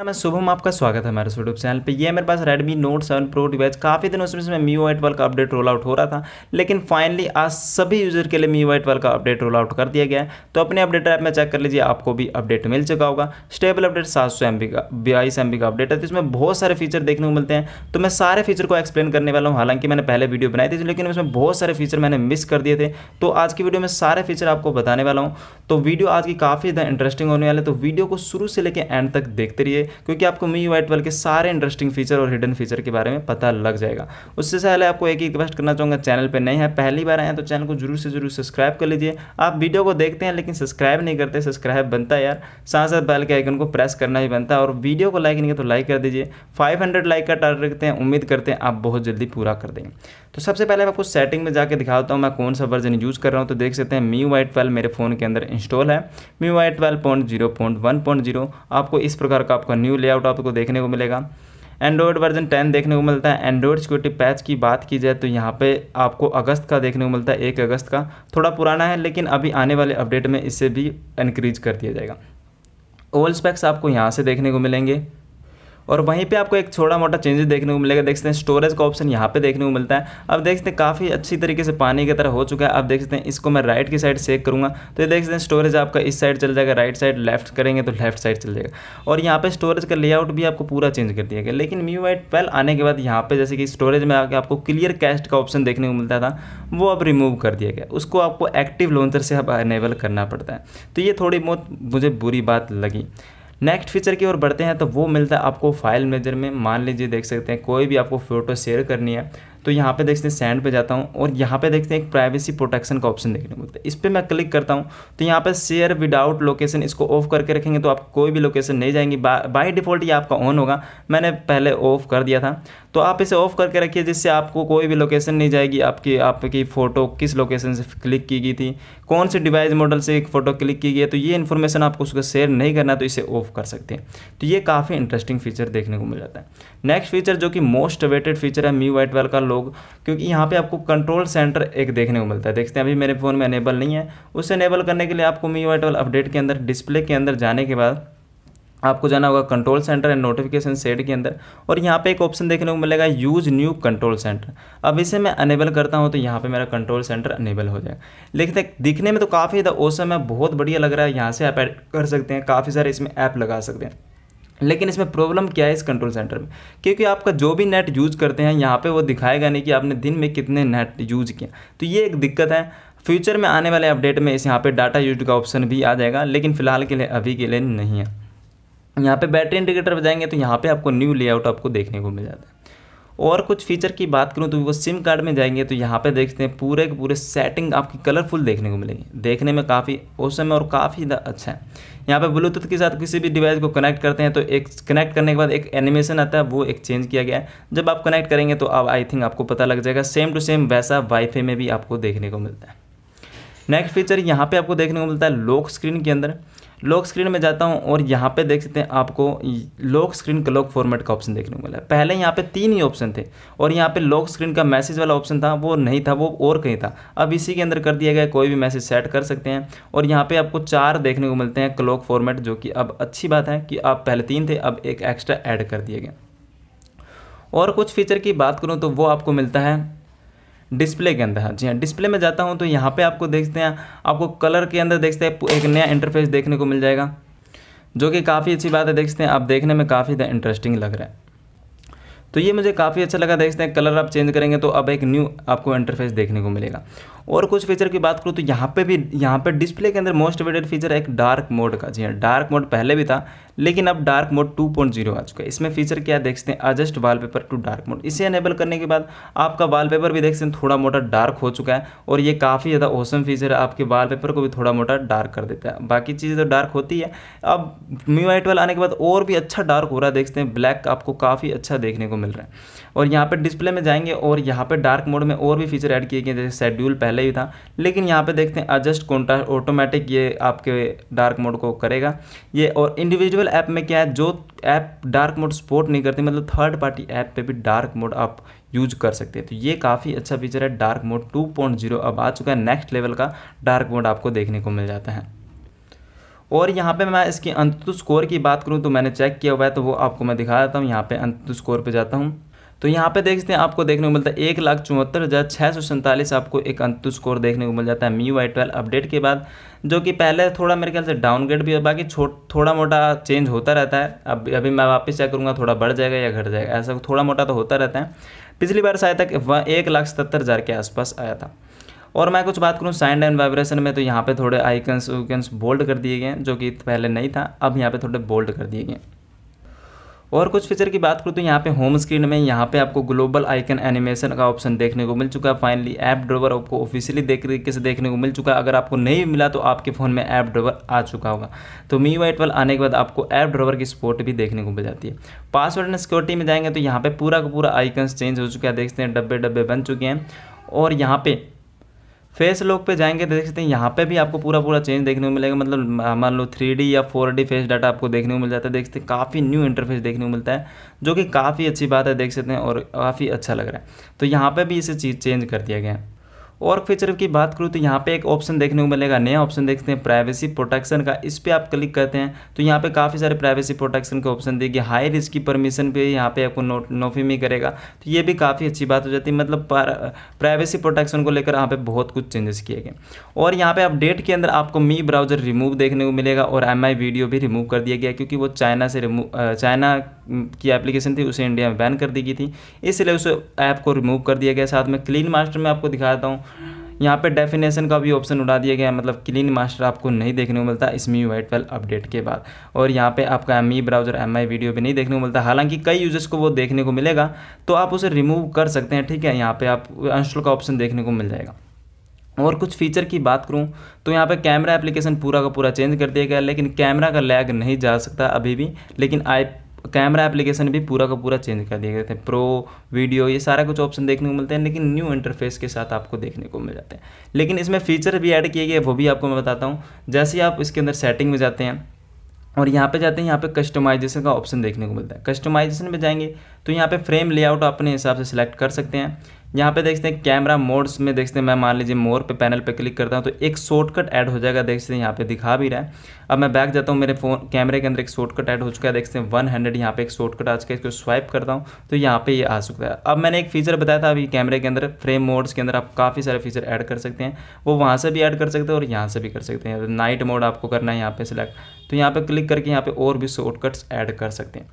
हाँ, मैं शुभम आपका स्वागत है हमारे यूट्यूब चैनल पे ये मेरे पास Redmi Note 7 Pro डिवाइस काफ़ी दिनों से मैं MIUI 12 का अपडेट रोल आउट हो रहा था लेकिन फाइनली आज सभी यूज़र के लिए MIUI 12 का अपडेट रोल आउट कर दिया गया है तो अपने अपडेट ऐप में चेक कर लीजिए आपको भी अपडेट मिल चुका होगा स्टेबल अपडेट सात सौ का बयालीस एम का अपडेट है तो इसमें बहुत सारे फीचर देखने को मिलते हैं तो मैं सारे फीचर को एक्सप्लेन करने वाला हूँ हालांकि मैंने पहले वीडियो बनाई थी लेकिन उसमें बहुत सारे फीचर मैंने मिस कर दिए थे तो आज की वीडियो में सारे फीचर आपको बताने वाला हूँ तो वीडियो आज की काफ़ी ज़्यादा इंटरेस्टिंग होने वाले तो वीडियो को शुरू से लेकर एंड तक देखते रहिए क्योंकि आपको मी वाइट ट्वेल्व के सारे इंटरेस्टिंग फीचर और हिडन फीचर के बारे में पता लग जाएगा उससे पहले आपको एक ही रिक्वेस्ट करना चाहूँगा चैनल पर नहीं है पहली बार आए तो चैनल को जरूर से जरूर सब्सक्राइब कर लीजिए आप वीडियो को देखते हैं लेकिन सब्सक्राइब नहीं करते सब्सक्राइब बनता है यार साथ साथ बैल के आइकन को प्रेस करना ही बनता है और वीडियो को लाइक नहीं तो लाइक कर दीजिए 500 लाइक का टारगेट रखते हैं उम्मीद करते हैं आप बहुत जल्दी पूरा कर देंगे तो सबसे पहले मैं आपको सेटिंग में जाकर दिखाता हूँ मैं कौन सा वर्जन यूज़ कर रहा हूँ तो देख सकते हैं मी वाई ट्वेल्व मेरे फ़ोन के अंदर इंस्टॉल है MIUI twelve point zero point one point zero आपको इस प्रकार का आपका न्यू लेआउट आपको देखने को मिलेगा एंड्रॉयड वर्जन 10 देखने को मिलता है एंड्रॉयड सिक्योरिटी पैच की बात की जाए तो यहाँ पे आपको अगस्त का देखने को मिलता है एक अगस्त का थोड़ा पुराना है लेकिन अभी आने वाले अपडेट में इसे भी इनक्रीज कर दिया जाएगा ओल्ड स्पेक्स आपको यहाँ से देखने को मिलेंगे और वहीं पर आपको एक छोटा मोटा चेंजेस देखने को मिलेगा देख सकते हैं स्टोरेज का ऑप्शन यहाँ पे देखने को मिलता है अब देख सकते हैं काफ़ी अच्छी तरीके से पानी की तरह हो चुका है अब देख सकते हैं इसको मैं राइट की साइड सेक करूँगा तो ये देख सकते हैं स्टोरेज आपका इस साइड चल जाएगा राइट साइड लेफ्ट करेंगे तो लेफ्ट साइड चल जाएगा और यहाँ पर स्टोरेज का लेआउट भी आपको पूरा चेंज कर दिया गया लेकिन म्यू वाइट ट्वेल्व आने के बाद यहाँ पर जैसे कि स्टोरेज में आकर आपको क्लियर कैस्ट का ऑप्शन देखने को मिलता था वो अब रिमूव कर दिया गया उसको आपको एक्टिव लॉन्चर से अब अनेबल करना पड़ता है तो ये थोड़ी बहुत मुझे बुरी बात लगी नेक्स्ट फीचर की ओर बढ़ते हैं तो वो मिलता है आपको फाइल मेजर में मान लीजिए देख सकते हैं कोई भी आपको फ़ोटो शेयर करनी है तो यहाँ पे देखते हैं सैंड पे जाता हूँ और यहाँ पे देखते हैं एक प्राइवेसी प्रोटेक्शन का ऑप्शन देखने को मिलता है इस पर मैं क्लिक करता हूँ तो यहाँ पे शेयर विदाउट लोकेशन इसको ऑफ करके रखेंगे तो आप कोई भी लोकेशन नहीं जाएंगी बाई डिफ़ॉल्ट ये आपका ऑन होगा मैंने पहले ऑफ कर दिया था तो आप इसे ऑफ करके रखिए जिससे आपको कोई भी लोकेशन नहीं जाएगी आपकी आपकी फ़ोटो किस लोकेशन से क्लिक की गई थी कौन से डिवाइस मॉडल से एक फ़ोटो क्लिक की गई है तो ये इन्फॉर्मेशन आपको उसको शेयर नहीं करना तो इसे ऑफ कर सकते हैं तो ये काफ़ी इंटरेस्टिंग फीचर देखने को मिल जाता है नेक्स्ट फीचर जो कि मोस्ट अवेटेड फीचर है मी वाइट का लोग क्योंकि यहाँ पे आपको कंट्रोल सेंटर एक देखने को मिलता है देखते हैं अभी मेरे फ़ोन में अनेबल नहीं है उसे अनेबल करने के लिए आपको मी वाई अपडेट के अंदर डिस्प्ले के अंदर जाने के बाद आपको जाना होगा control centre and notification set के अंदर और यहाँ पे एक ऑप्शन देखने को मिलेगा यूज न्यू कंट्रोल सेंटर अब इसे मैं अनेबल करता हूँ तो यहाँ पे मेरा कंट्रोल सेंटर अनेबल हो जाएगा लेकिन दिखने में तो काफ़ी ज़्यादा ओसम है बहुत बढ़िया लग रहा है यहाँ से आप ऐड कर सकते हैं काफ़ी सारे इसमें ऐप लगा सकते हैं लेकिन इसमें प्रॉब्लम क्या है इस कंट्रोल सेंटर में क्योंकि आपका जो भी नेट यूज़ करते हैं यहाँ पे वो दिखाएगा नहीं कि आपने दिन में कितने नेट यूज़ किया तो ये एक दिक्कत है फ्यूचर में आने वाले अपडेट में इस यहाँ पे डाटा यूज का ऑप्शन भी आ जाएगा लेकिन फ़िलहाल के लिए अभी के लिए नहीं है यहाँ पर बैटरी इंडिकेटर बजाएंगे तो यहाँ पर आपको न्यू लेआउट आपको देखने को मिल जाता है और कुछ फीचर की बात करूँ तो वो सिम कार्ड में जाएंगे तो यहाँ पे देखते हैं पूरे के पूरे सेटिंग आपकी कलरफुल देखने को मिलेगी देखने में काफ़ी औसम है और काफ़ी अच्छा है यहाँ पे ब्लूटूथ के साथ किसी भी डिवाइस को कनेक्ट करते हैं तो एक कनेक्ट करने के बाद एक एनिमेशन आता है वो एक चेंज किया गया है जब आप कनेक्ट करेंगे तो अब आई थिंक आपको पता लग जाएगा सेम टू सेम वैसा वाईफाई में भी आपको देखने को मिलता है नेक्स्ट फीचर यहाँ पे आपको देखने को मिलता है लॉक स्क्रीन के अंदर लॉक स्क्रीन में जाता हूँ और यहाँ पे देख सकते हैं आपको लॉक स्क्रीन क्लॉक फॉर्मेट का ऑप्शन देखने को मिला पहले यहाँ पे तीन ही ऑप्शन थे और यहाँ पे लॉक स्क्रीन का मैसेज वाला ऑप्शन था वो नहीं था वो और कहीं था अब इसी के अंदर कर दिया गया कोई भी मैसेज सेट कर सकते हैं और यहाँ पर आपको चार देखने को मिलते हैं क्लॉक फॉर्मेट जो कि अब अच्छी बात है कि आप पहले तीन थे अब एक एक्स्ट्रा ऐड कर दिए गए और कुछ फीचर की बात करूँ तो वो आपको मिलता है डिस्प्ले के अंदर जी हाँ डिस्प्ले में जाता हूँ तो यहाँ पे आपको देखते हैं आपको कलर के अंदर देखते हैं एक नया इंटरफेस देखने को मिल जाएगा जो कि काफ़ी अच्छी बात है देखते हैं आप देखने में काफ़ी इंटरेस्टिंग लग रहा है तो ये मुझे काफ़ी अच्छा लगा देखते हैं कलर आप चेंज करेंगे तो अब एक न्यू आपको इंटरफेस देखने को मिलेगा और कुछ फीचर की बात करूँ तो यहाँ पे भी यहाँ पे डिस्प्ले के अंदर मोस्ट वेटेड फीचर एक डार्क मोड का जी हाँ डार्क मोड पहले भी था लेकिन अब डार्क मोड 2.0 आ चुका है इसमें फीचर क्या देखते हैं adjust wallpaper to dark mode इसे अनेबल करने के बाद आपका वॉलपेपर भी देखते हैं थोड़ा मोटा डार्क हो चुका है और ये काफ़ी ज़्यादा ओसम फीचर है आपके वॉलपेपर को भी थोड़ा मोटा डार्क कर देता है बाकी चीज़ें तो डार्क होती है अब मी वाइट ट्वेल्व आने के बाद और भी अच्छा डार्क हो रहा है देखते हैं ब्लैक आपको काफ़ी अच्छा देखने को मिल रहा है और यहाँ पर डिस्प्ले में जाएंगे और यहाँ पर डार्क मोड में और भी फीचर एड किए गए जैसे शेड्यूल पहले पहले ही था लेकिन यहाँ पे देखते हैं एडजस्ट कॉन्ट्रास्ट ऑटोमेटिक ये आपके डार्क मोड को करेगा ये और इंडिविजुअल ऐप में क्या है जो ऐप डार्क मोड सपोर्ट नहीं करती मतलब थर्ड पार्टी ऐप पे भी डार्क मोड आप यूज कर सकते हैं तो ये काफ़ी अच्छा फीचर है डार्क मोड टू अब आ चुका है नेक्स्ट लेवल का डार्क मोड आपको देखने को मिल जाता है और यहाँ पे मैं इसकी अंतु स्कोर की बात करूँ तो मैंने चेक किया हुआ है तो वो आपको मैं दिखा देता हूँ यहाँ पे अंतु स्कोर पे जाता हूँ तो यहाँ पे देखते हैं आपको देखने को मिलता है एक लाख चौहत्तर हज़ार छः सौ सैंतालीस आपको एक अंतु स्कोर देखने को मिल जाता है मी वाई ट्वेल्व अपडेट के बाद जो कि पहले थोड़ा मेरे ख्याल से डाउनग्रेड भी है बाकी छोट थोड़ा मोटा चेंज होता रहता है अब अभी मैं वापस चेक करूँगा थोड़ा बढ़ जाएगा या घट जाएगा ऐसा थोड़ा मोटा तो होता रहता है पिछली बार शायद तक वह एक लाख सतर हज़ार के आसपास आया था और मैं कुछ बात करूँ साइंड एंड वाइब्रेशन में तो यहाँ पे थोड़े आइकन्स वाइकन्स बोल्ड कर दिए गए हैं जो कि पहले नहीं था अब यहाँ पे थोड़े बोल्ड कर दिए गए हैं और कुछ फीचर की बात करूँ तो यहाँ पे होम स्क्रीन में यहाँ पे आपको ग्लोबल आइकन एनिमेशन का ऑप्शन देखने को मिल चुका है फाइनली ऐप ड्रोवर आपको ऑफिशियली देख तरीके से देखने को मिल चुका है अगर आपको नहीं मिला तो आपके फ़ोन में ऐप ड्रोवर आ चुका होगा तो मी वाई ट्वेल्व आने के बाद आपको ऐप ड्रोवर की सपोर्ट भी देखने को मिल जाती है पासवर्ड एंड सिक्योरिटी में जाएंगे तो यहाँ पर पूरा का पूरा आइकन्स चेंज हो चुका है देखते हैं डब्बे डब्बे बन चुके हैं और यहाँ पर फेस लॉक पे जाएंगे तो देख सकते हैं यहाँ पे भी आपको पूरा पूरा चेंज देखने को मिलेगा मतलब मान लो थ्री या फोर फेस डाटा आपको देखने को मिल जाता है देख सकते हैं काफ़ी न्यू इंटरफेस देखने को मिलता है जो कि काफ़ी अच्छी बात है देख सकते हैं और काफ़ी अच्छा लग रहा है तो यहाँ पर भी इसे चीज़ चेंज कर दिया गया है और फीचर की बात करूँ तो यहाँ पे एक ऑप्शन देखने को मिलेगा नया ऑप्शन देखते हैं प्राइवेसी प्रोटेक्शन का इस पर आप क्लिक करते हैं तो यहाँ पे काफ़ी सारे प्राइवेसी प्रोटेक्शन के ऑप्शन देगी हाई रिस्क की परमिशन पे यहाँ पे आपको नोफी में करेगा तो ये भी काफ़ी अच्छी बात हो जाती है मतलब प्राइवेसी प्रोटेक्शन को लेकर यहाँ पे बहुत कुछ चेंजेस किए गए और यहाँ पर अपडेट के अंदर आपको मी ब्राउजर रिमूव देखने को मिलेगा और एम वीडियो भी रिमूव कर दिया गया क्योंकि वो चाइना से रिमूव चाइना की एप्लीकेशन थी उसे इंडिया में बैन कर दी गई थी इसलिए उस ऐप को रिमूव कर दिया गया साथ में क्लीन मास्टर में आपको दिखाता हूँ यहाँ पे डेफिनेशन का भी ऑप्शन उड़ा दिया गया मतलब क्लीन मास्टर आपको नहीं देखने को मिलता इस मी वाई ट्वेल्व अपडेट के बाद और यहाँ पे आपका M E browser M I video भी नहीं देखने को मिलता हालांकि कई यूजर्स को वो देखने को मिलेगा तो आप उसे रिमूव कर सकते हैं ठीक है यहाँ पे आप अनस्टॉल का ऑप्शन देखने को मिल जाएगा और कुछ फीचर की बात करूँ तो यहाँ पे कैमरा एप्लीकेशन पूरा का पूरा चेंज कर दिया गया लेकिन कैमरा का लैग नहीं जा सकता अभी भी लेकिन आई कैमरा एप्लीकेशन भी पूरा का पूरा चेंज कर दिया गया था प्रो वीडियो ये सारा कुछ ऑप्शन देखने को मिलते हैं लेकिन न्यू इंटरफेस के साथ आपको देखने को मिल जाते हैं लेकिन इसमें फीचर भी ऐड किए गए वो भी आपको मैं बताता हूँ जैसे ही आप इसके अंदर सेटिंग में जाते हैं और यहाँ पे जाते हैं यहाँ पे कस्टमाइजेशन का ऑप्शन देखने को मिलता है कस्टमाइजेशन में जाएंगे तो यहाँ पे फ्रेम लेआउट अपने हिसाब से सिलेक्ट कर सकते हैं यहाँ पे देखते हैं कैमरा मोड्स में देखते हैं मैं मान लीजिए मोर पे पैनल पे क्लिक करता हूँ तो एक शॉर्टकट ऐड हो जाएगा देखते हैं यहाँ पे दिखा भी रहा है अब मैं बैक जाता हूँ मेरे फोन कैमरे के अंदर एक शॉर्टकट ऐड हो चुका है देखते हैं वन हंड्रेड यहाँ पे एक शॉर्टकट आज का इसको स्वाइप करता हूँ तो यहाँ पे ये आ चुका है अब मैंने एक फीचर बताया था अभी कैमरे के अंदर फ्रेम मोड्स के अंदर आप काफ़ी सारे फीचर ऐड कर सकते हैं वो वहाँ से भी ऐड कर सकते हैं और यहाँ से भी कर सकते हैं नाइट मोड आपको करना है यहाँ पर सिलेक्ट तो यहाँ पे क्लिक करके यहाँ पे और भी शॉर्टकट्स ऐड कर सकते हैं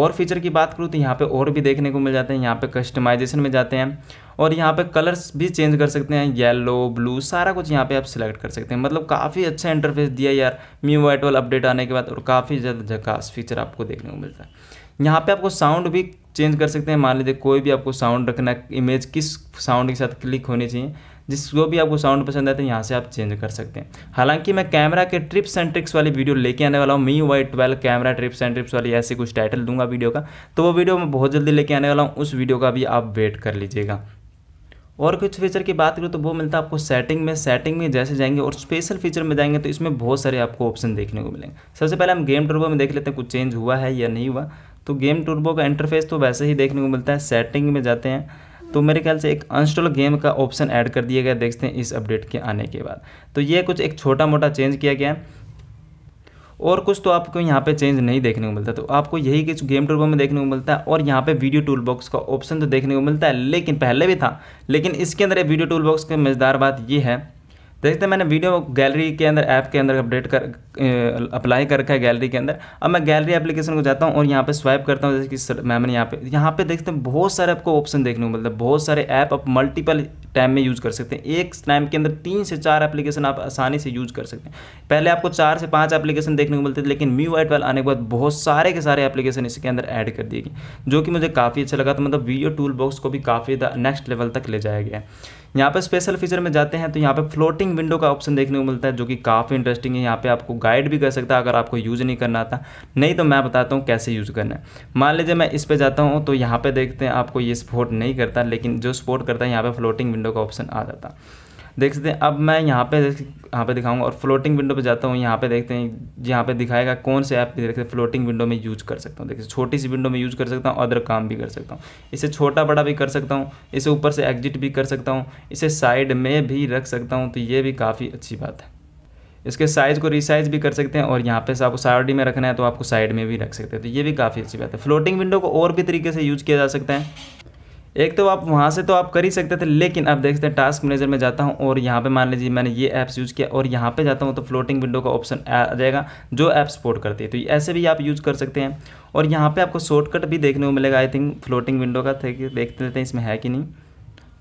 और फीचर की बात करूँ तो यहाँ पे और भी देखने को मिल जाते हैं यहाँ पे कस्टमाइजेशन में जाते हैं और यहाँ पे कलर्स भी चेंज कर सकते हैं येलो ब्लू सारा कुछ यहाँ पे आप सिलेक्ट कर सकते हैं मतलब काफ़ी अच्छा इंटरफेस दिया यार मी वाइट वाल अपडेट आने के बाद और काफ़ी ज़्यादा झकास फीचर आपको देखने को मिलता है यहाँ पे आपको साउंड भी चेंज कर सकते हैं मान लीजिए कोई भी आपको साउंड रखना इमेज किस साउंड के साथ क्लिक होनी चाहिए जिस जो भी आपको साउंड पसंद आते हैं यहाँ से आप चेंज कर सकते हैं हालांकि मैं कैमरा के ट्रिप्स एंड ट्रिक्स वाली वीडियो लेके आने वाला हूँ MIUI twelve camera trips and trips वाली ऐसे कुछ टाइटल दूंगा वीडियो का तो वो वीडियो मैं बहुत जल्दी लेके आने वाला हूँ उस वीडियो का भी आप वेट कर लीजिएगा और कुछ फीचर की बात करूँ तो वो मिलता है आपको सेटिंग में सेटिंग में जैसे जाएंगे और स्पेशल फीचर में जाएंगे तो इसमें बहुत सारे आपको ऑप्शन देखने को मिलेंगे सबसे पहले हम गेम टूरबो में देख लेते हैं कुछ चेंज हुआ है या नहीं हुआ तो गेम टूरबो का इंटरफेस तो वैसे ही देखने को मिलता है सेटिंग में जाते हैं तो मेरे ख्याल से एक अनस्टॉल गेम का ऑप्शन ऐड कर दिया गया देखते हैं इस अपडेट के आने के बाद तो ये कुछ एक छोटा मोटा चेंज किया गया है और कुछ तो आपको यहाँ पे चेंज नहीं देखने को मिलता तो आपको यही कुछ गेम टूल में देखने को मिलता है और यहाँ पे वीडियो टूल बॉक्स का ऑप्शन तो देखने को मिलता है लेकिन पहले भी था लेकिन इसके अंदर वीडियो टूल बॉक्स की मज़ेदार बात ये है देखते हैं मैंने वीडियो गैलरी के अंदर ऐप के अंदर अपडेट कर अप्लाई कर रखा है गैलरी के अंदर अब मैं गैलरी एप्लीकेशन को जाता हूँ और यहाँ पे स्वाइप करता हूँ जैसे कि सर मैम यहाँ पे यहाँ पे देखते हैं बहुत सारे आपको ऑप्शन देखने को मिलता है बहुत सारे ऐप आप मल्टीपल टाइम में यूज़ कर सकते हैं एक टाइम के अंदर तीन से चार एप्लीकेशन आप आसानी से यूज़ कर सकते हैं पहले आपको चार से पाँच एप्लीकेशन देखने को मिलते थे लेकिन मी वाइट वाल आने के बाद बहुत सारे के सारे एप्लीकेशन इसके अंदर ऐड कर दिए गए जो कि मुझे काफ़ी अच्छा लगा था तो मतलब वीडियो टूल बॉक्स को भी काफ़ी नेक्स्ट लेवल तक ले जाया गया है यहाँ पर स्पेशल फीचर में जाते हैं तो यहाँ पर फ्लोटिंग विंडो का ऑप्शन देखने को मिलता है जो कि काफ़ी इंटरेस्टिंग है यहाँ पर आपको गाइड भी कर सकता है अगर आपको यूज़ नहीं करना आता नहीं तो मैं बताता हूँ कैसे यूज़ करना है मान लीजिए मैं इस पर जाता हूँ तो यहाँ पर देखते हैं आपको ये सपोर्ट नहीं करता लेकिन जो सपोर्ट करता है यहाँ पर फ्लोटिंग विंडो का ऑप्शन आ जाता है देख सकते हैं अब मैं यहाँ पे यहाँ पे दिखाऊंगा और फ्लोटिंग विंडो पे जाता हूँ यहाँ पे देखते हैं जहाँ पे दिखाएगा कौन से ऐप देखते हैं फ्लोटिंग विंडो में यूज कर सकता हूँ देखिए छोटी सी विंडो में यूज कर सकता हूँ अदर काम भी कर सकता हूँ इसे छोटा बड़ा भी कर सकता हूँ इसे ऊपर से एग्जिट भी कर सकता हूँ इसे साइड में भी रख सकता हूँ तो ये भी काफ़ी अच्छी बात है इसके साइज़ को रिसाइज भी कर सकते हैं और यहाँ पे आपको साइड में रखना है तो आपको साइड में भी रख सकते हैं तो ये भी काफ़ी अच्छी बात है फ्लोटिंग विंडो को और भी तरीके से यूज़ किया जा सकता है एक तो आप वहाँ से तो आप कर ही सकते थे लेकिन आप देखते हैं टास्क मैनेजर में जाता हूँ और यहाँ पे मान लीजिए मैंने ये ऐप्स यूज़ किया और यहाँ पे जाता हूँ तो फ्लोटिंग विंडो का ऑप्शन आ जाएगा जो ऐप सपोर्ट करती है तो ऐसे भी आप यूज़ कर सकते हैं और यहाँ पे आपको शॉर्टकट भी देखने को मिलेगा आई थिंक फ्लोटिंग विंडो का देखते रहते हैं इसमें है कि नहीं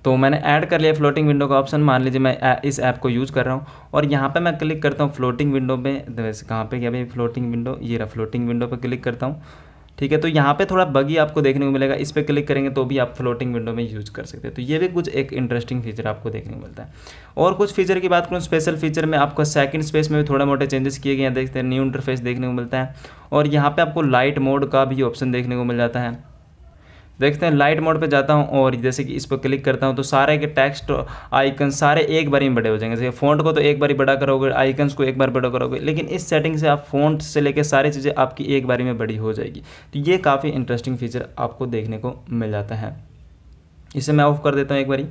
तो मैंने ऐड कर लिया फ्लोटिंग विंडो का ऑप्शन मान लीजिए मैं इस ऐप को यूज़ कर रहा हूँ और यहाँ पे मैं क्लिक करता हूँ फ्लोटिंग विंडो पे तो वैसे कहाँ पे क्या भाई फ्लोटिंग विंडो ये रहा फ्लोटिंग विंडो पे क्लिक करता हूँ ठीक है तो यहाँ पे थोड़ा बगी आपको देखने को मिलेगा इस पर क्लिक करेंगे तो भी आप फ्लोटिंग विंडो में यूज़ कर सकते हैं तो ये भी कुछ एक इंटरेस्टिंग फीचर आपको देखने को मिलता है और कुछ फीचर की बात करूँ स्पेशल फीचर में आपको सेकंड स्पेस में भी थोड़ा मोटे चेंजेस किए गए हैं देखते हैं न्यू इंटरफेस देखने को मिलता है और यहाँ पर आपको लाइट मोड का भी ऑप्शन देखने को मिल जाता है देखते हैं लाइट मोड पे जाता हूँ और जैसे कि इस पर क्लिक करता हूँ तो सारे के टेक्स्ट आइकन सारे एक बार ही बड़े हो जाएंगे जैसे फ़ॉन्ट को तो एक बार ही बड़ा करोगे आइकन्स को एक बार बड़ा करोगे लेकिन इस सेटिंग से आप फ़ॉन्ट से लेकर सारी चीज़ें आपकी एक बारी में बड़ी हो जाएगी तो ये काफ़ी इंटरेस्टिंग फीचर आपको देखने को मिल जाता है इसे मैं ऑफ़ कर देता हूँ एक बारी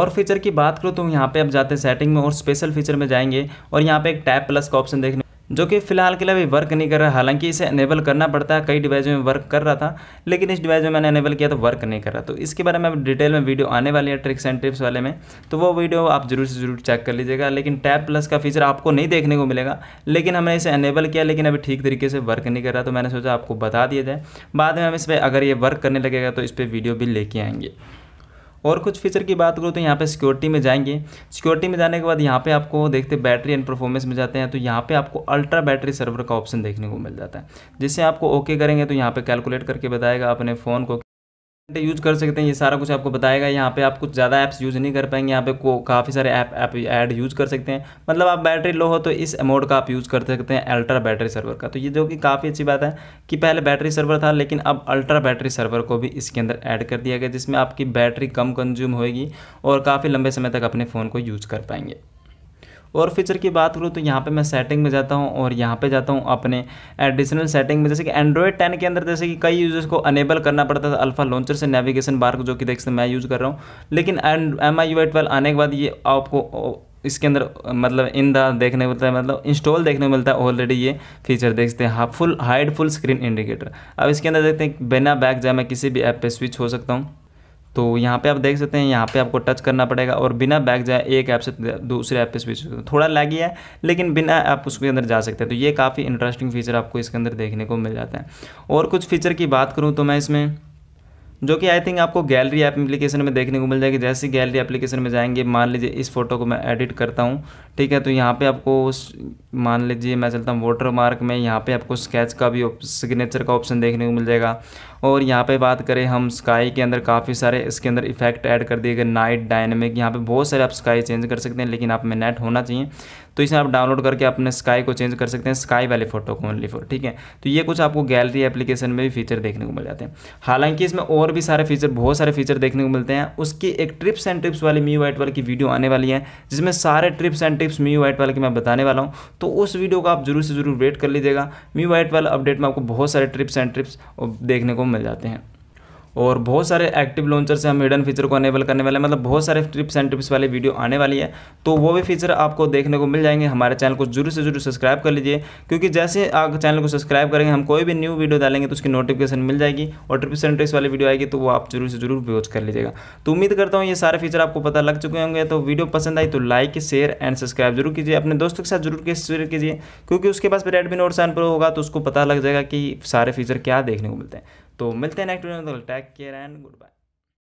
और फीचर की बात करूँ तो यहाँ पे आप जाते हैं सेटिंग में और स्पेशल फीचर में जाएंगे और यहाँ पे एक टैप प्लस का ऑप्शन देखने जो कि फ़िलहाल के लिए अभी वर्क नहीं कर रहा हालांकि इसे इनेबल करना पड़ता है कई डिवाइस में वर्क कर रहा था लेकिन इस डिवाइस में मैंने इनेबल किया तो वर्क नहीं कर रहा तो इसके बारे में डिटेल में वीडियो आने वाली है ट्रिक्स एंड टिप्स वाले में तो वो वीडियो आप जरूर से ज़रूर चेक कर लीजिएगा लेकिन टैब प्लस का फीचर आपको नहीं देखने को मिलेगा लेकिन हमने इसे इनेबल किया लेकिन अभी ठीक तरीके से वर्क नहीं कर रहा तो मैंने सोचा आपको बता दिया जाए बाद में हम इस पर अगर ये वर्क करने लगेगा तो इस पर वीडियो भी लेके आएंगे और कुछ फीचर की बात करूँ तो यहाँ पे सिक्योरिटी में जाएंगे सिक्योरिटी में जाने के बाद यहाँ पे आपको देखते बैटरी एंड परफॉर्मेंस में जाते हैं तो यहाँ पे आपको अल्ट्रा बैटरी सर्वर का ऑप्शन देखने को मिल जाता है जिससे आपको ओके करेंगे तो यहाँ पे कैलकुलेट करके बताएगा अपने फ़ोन को यूज़ कर सकते हैं ये सारा कुछ आपको बताएगा यहाँ पे आप कुछ ज़्यादा ऐप्स यूज़ नहीं कर पाएंगे यहाँ पे को काफ़ी सारे ऐप ऐप ऐड यूज़ कर सकते हैं मतलब आप बैटरी लो हो तो इस मोड का आप यूज़ कर सकते हैं अल्ट्रा बैटरी सर्वर का तो ये जो कि काफ़ी अच्छी बात है कि पहले बैटरी सर्वर था लेकिन अब अल्ट्रा बैटरी सर्वर को भी इसके अंदर ऐड कर दिया गया जिसमें आपकी बैटरी कम कंज्यूम होएगी और काफ़ी लंबे समय तक अपने फ़ोन को यूज़ कर पाएंगे और फीचर की बात करूँ तो यहाँ पे मैं सेटिंग में जाता हूँ और यहाँ पे जाता हूँ अपने एडिशनल सेटिंग में जैसे कि एंड्रॉयड टेन के अंदर जैसे कि कई यूजर्स को अनेबल करना पड़ता था अल्फा लॉन्चर से नेविगेशन बार जो कि देख सकते मैं यूज़ कर रहा हूँ लेकिन एम आई यू एट आने के बाद ये आपको इसके अंदर मतलब इन द देखने को मिलता है मतलब इंस्टॉल देखने को मिलता है ऑलरेडी ये फीचर देखते हैं हाँ full hide full screen indicator अब इसके अंदर देखते हैं बिना बैक जाए मैं किसी भी ऐप पे स्विच हो सकता हूँ तो यहाँ पे आप देख सकते हैं यहाँ पे आपको टच करना पड़ेगा और बिना बैग जाए एक ऐप से दूसरे ऐप पे स्विच थोड़ा लैगी है लेकिन बिना ऐप उसके अंदर जा सकते हैं तो ये काफ़ी इंटरेस्टिंग फीचर आपको इसके अंदर देखने को मिल जाता है और कुछ फीचर की बात करूँ तो मैं इसमें जो कि आई थिंक आपको गैलरी एप्लीकेशन में देखने को मिल जाएगी जैसे गैलरी एप्लीकेशन में जाएंगे मान लीजिए इस फोटो को मैं एडिट करता हूँ ठीक है तो यहाँ पे आपको मान लीजिए मैं चलता हूँ वाटर मार्क में यहाँ पे आपको स्केच का भी सिग्नेचर का ऑप्शन देखने को मिल जाएगा और यहाँ पे बात करें हम स्काई के अंदर काफ़ी सारे इसके अंदर इफेक्ट ऐड कर दिए गए नाइट डायनेमिक यहाँ पे बहुत सारे आप स्काई चेंज कर सकते हैं लेकिन आप में नेट होना चाहिए तो इसमें आप डाउनलोड करके अपने स्काई को चेंज कर सकते हैं स्काई वाले फोटो को ओनली फोर ठीक है तो ये कुछ आपको गैलरी एप्लीकेशन में भी फीचर देखने को मिल जाते हैं हालांकि इसमें और भी सारे फीचर बहुत सारे फीचर देखने को मिलते हैं उसकी एक ट्रिप्स एंड ट्रिप्स वाली मी वाइट वाल की वीडियो आने वाली है जिसमें सारे trips and tips Mi white wall की मैं बताने वाला हूँ तो उस वीडियो को आप जरूर से जरूर वेट कर लीजिएगा मी वाइट वाल अपडेट में आपको बहुत सारे ट्रिप्स एंड ट्रिप्स देखने को मिल जाते हैं और बहुत सारे एक्टिव लॉन्चर से हम हिडन फीचर को अनेबल करने वाले हैं मतलब बहुत सारे ट्रिप्स एंड ट्रिप्स वाले वीडियो आने वाली है तो वो भी फीचर आपको देखने को मिल जाएंगे हमारे चैनल को जरूर से जरूर सब्सक्राइब कर लीजिए क्योंकि जैसे आप चैनल को सब्सक्राइब करेंगे हम कोई भी न्यू वीडियो डालेंगे तो उसकी नोटिफिकेशन मिल जाएगी और ट्रिप्स एंड ट्रिप्स वाली वीडियो आएगी तो वो आप जरूर से जरूर वॉच कर लीजिएगा तो उम्मीद करता हूँ ये सारे फीचर आपको पता लग चुके होंगे तो वीडियो पसंद आई तो लाइक शेयर एंड सब्सक्राइब जरूर कीजिए अपने दोस्तों के साथ जरूर शेयर कीजिए क्योंकि उसके पास रेडमी नोट सेवन प्रो होगा तो उसको पता लग जाएगा कि सारे फीचर क्या देखने को मिलते हैं तो मिलते हैं नेक्स्ट वीडियो में तो take care and good bye